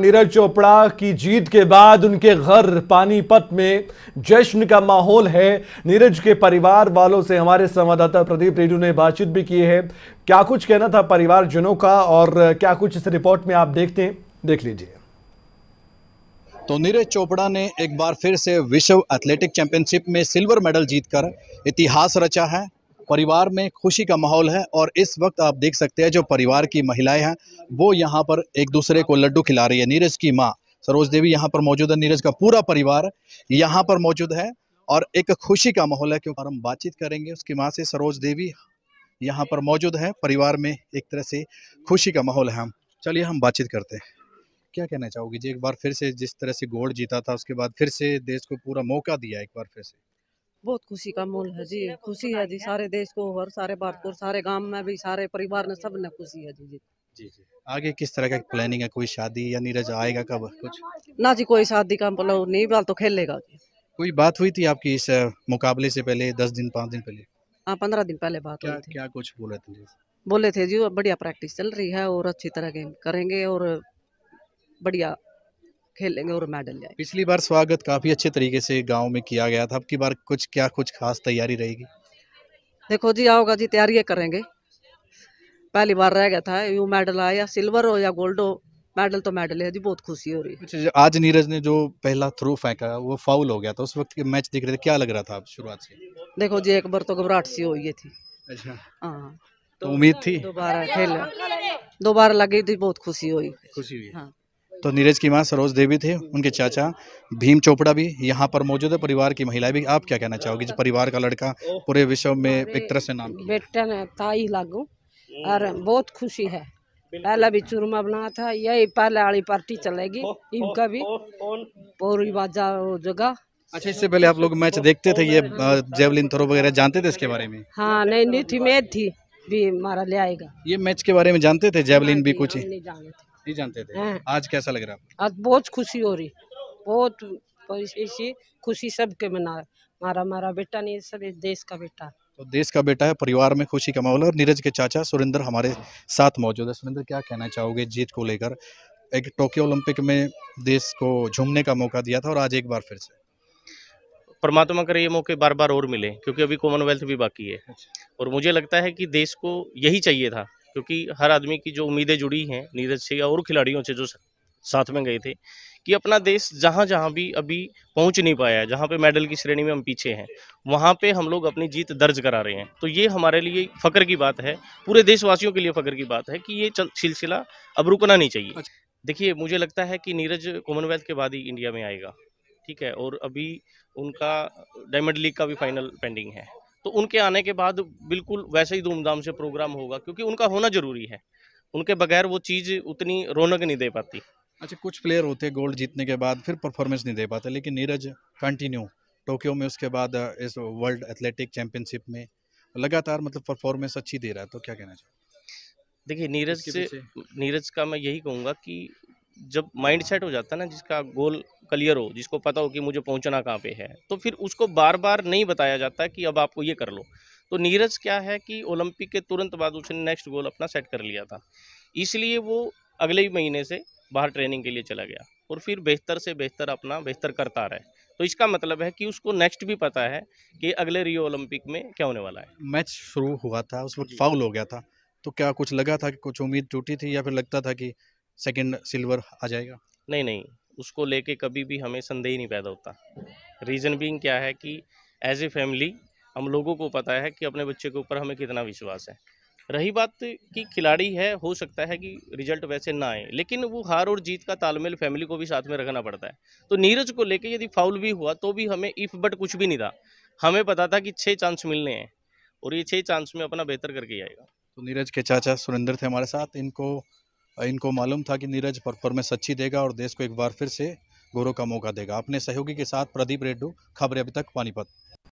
नीरज चोपड़ा की जीत के बाद उनके घर पानीपत में जश्न का माहौल है नीरज के परिवार वालों से हमारे संवाददाता प्रदीप रेडू ने बातचीत भी की है क्या कुछ कहना था परिवारजनों का और क्या कुछ इस रिपोर्ट में आप देखते हैं देख लीजिए तो नीरज चोपड़ा ने एक बार फिर से विश्व एथलेटिक चैंपियनशिप में सिल्वर मेडल जीतकर इतिहास रचा है परिवार में खुशी का माहौल है और इस वक्त आप देख सकते हैं जो परिवार की महिलाएं हैं वो यहाँ पर एक दूसरे को लड्डू खिला रही है नीरज की माँ सरोज देवी यहाँ पर मौजूद है नीरज का पूरा परिवार यहाँ पर मौजूद है और एक खुशी का माहौल है क्योंकि हम बातचीत करेंगे उसकी माँ से सरोज देवी यहाँ पर मौजूद है परिवार में एक तरह से खुशी का माहौल है हम चलिए हम बातचीत करते हैं क्या कहना चाहोगी जी एक बार फिर से जिस तरह से गोल्ड जीता था उसके बाद फिर से देश को पूरा मौका दिया एक बार फिर से बहुत खुशी का मूल है जी खुशी है जी सारे देश को और सारे भारत को हाँ। सारे गांव में भी सारे परिवार हाँ हाँ ने सब ने खुशी है जी जी आगे किस तरह का प्लानिंग है कोई शादी या नीरज आएगा कब कुछ ना जी कोई शादी का मतलब नहीं बाल तो खेलेगा कोई बात हुई थी आपकी इस मुकाबले से पहले दस दिन पाँच दिन पहले हाँ पंद्रह दिन पहले बात क्या, क्या कुछ बोले थे बोले थे जी बढ़िया प्रैक्टिस चल रही है और अच्छी तरह गेम करेंगे और बढ़िया खेलेंगे और मेडल जाएंगे पिछली बार स्वागत काफ़ी अच्छे तरीके से गांव में किया गया था अब की बार कुछ क्या कुछ खास तैयारी रहेगी देखो जी आओगा जी तैयारियाँ करेंगे पहली बार रह गया था यू मेडल आया सिल्वर हो या गोल्ड हो मेडल तो मेडल है जी बहुत खुशी हो रही है अच्छा, आज नीरज ने जो पहला थ्रू फेंका वो फाउल हो गया था उस वक्त मैच देख रहे थे क्या लग रहा था शुरुआत से देखो जी एक बार तो घबराहट सी हो गई थी अच्छा हाँ। तो उम्मीद थी दोबारा खेल दोबारा लगी थी बहुत खुशी हुई खुशी हुई हाँ तो नीरज की माँ सरोज देवी थे उनके चाचा भीम चोपड़ा भी यहाँ पर मौजूद है परिवार की महिला भी आप क्या कहना चाहोगी जो परिवार का लड़का पूरे विश्व में एक तरह से नाम बेटा ने ताई लागू और बहुत खुशी है पहला भी चूरमा बना था यही पहले वाली पार्टी चलेगी इनका भी पूरी बाजा जगह अच्छा इससे पहले आप लोग मैच देखते थे ये जेवलिन थ्रो वगैरह जानते थे इसके बारे में हाँ नहीं थी मैच थी भी मारा ले आएगा ये मैच के बारे में जानते थे जेवलिन भी हाँ, कुछ नहीं जानते नहीं जानते थे हम्म। आज कैसा लग रहा है आज बहुत खुशी हो रही बहुत ऐसी खुशी सबके मना मारा मारा बेटा नहीं सब देश का बेटा तो देश का बेटा है परिवार में खुशी का माहौल और नीरज के चाचा सुरेंद्र हमारे साथ मौजूद है सुरेंद्र क्या कहना चाहोगे जीत को लेकर एक टोक्यो ओलंपिक में देश को झूमने का मौका दिया था और आज एक बार फिर से परमात्मा करे ये मौके बार बार और मिले क्योंकि अभी कॉमनवेल्थ भी बाकी है अच्छा। और मुझे लगता है कि देश को यही चाहिए था क्योंकि हर आदमी की जो उम्मीदें जुड़ी हैं नीरज से या और खिलाड़ियों से जो साथ में गए थे कि अपना देश जहाँ जहाँ भी अभी पहुँच नहीं पाया है जहाँ पे मेडल की श्रेणी में हम पीछे हैं वहाँ पे हम लोग अपनी जीत दर्ज करा रहे हैं तो ये हमारे लिए फ़ख्र की बात है पूरे देशवासियों के लिए फ़ख्र की बात है कि ये सिलसिला अब रुकना नहीं चाहिए अच्छा। देखिए मुझे लगता है कि नीरज कॉमनवेल्थ के बाद ही इंडिया में आएगा ठीक है और अभी उनका डायमंड लीग का भी फाइनल पेंडिंग है तो उनके आने के बाद बिल्कुल वैसे ही धूमधाम से प्रोग्राम होगा क्योंकि उनका होना जरूरी है उनके बगैर वो चीज़ उतनी रौनक नहीं दे पाती अच्छा कुछ प्लेयर होते गोल्ड जीतने के बाद फिर परफॉर्मेंस नहीं दे पाते लेकिन नीरज कंटिन्यू टोक्यो में उसके बाद इस वर्ल्ड एथलेटिक चैंपियनशिप में लगातार मतलब परफॉर्मेंस अच्छी दे रहा है तो क्या कहना चाहिए देखिए नीरज से नीरज का मैं यही कहूँगा कि जब माइंड सेट हो जाता है ना जिसका गोल क्लियर हो जिसको पता हो कि मुझे पहुंचना कहाँ पे है तो फिर उसको बार बार नहीं बताया जाता कि अब आपको ये कर लो तो नीरज क्या है कि ओलंपिक के तुरंत बाद उसने नेक्स्ट गोल अपना सेट कर लिया था इसलिए वो अगले ही महीने से बाहर ट्रेनिंग के लिए चला गया और फिर बेहतर से बेहतर अपना बेहतर करता रहे तो इसका मतलब है कि उसको नेक्स्ट भी पता है कि अगले रियो ओलंपिक में क्या होने वाला है मैच शुरू हुआ था उस वक्त फाउल हो गया था तो क्या कुछ लगा था कि कुछ उम्मीद टूटी थी या फिर लगता था कि सेकंड सिल्वर आ जाएगा नहीं नहीं उसको लेके कभी भी हमें संदेह नहीं पैदा होता रीज़न बीइंग क्या है कि एज ए फैमिली हम लोगों को पता है कि अपने बच्चे के ऊपर हमें कितना विश्वास है रही बात कि खिलाड़ी है हो सकता है कि रिजल्ट वैसे ना आए लेकिन वो हार और जीत का तालमेल फैमिली को भी साथ में रखना पड़ता है तो नीरज को लेके यदि फाउल भी हुआ तो भी हमें इफ़ बट कुछ भी नहीं था हमें पता था कि छः चांस मिलने हैं और ये छः चांस में अपना बेहतर करके आएगा तो नीरज के चाचा सुरेंद्र थे हमारे साथ इनको इनको मालूम था कि नीरज परफॉर्मेंस अच्छी देगा और देश को एक बार फिर से गौरव का मौका देगा अपने सहयोगी के साथ प्रदीप रेड्डू खबरें अभी तक पानीपत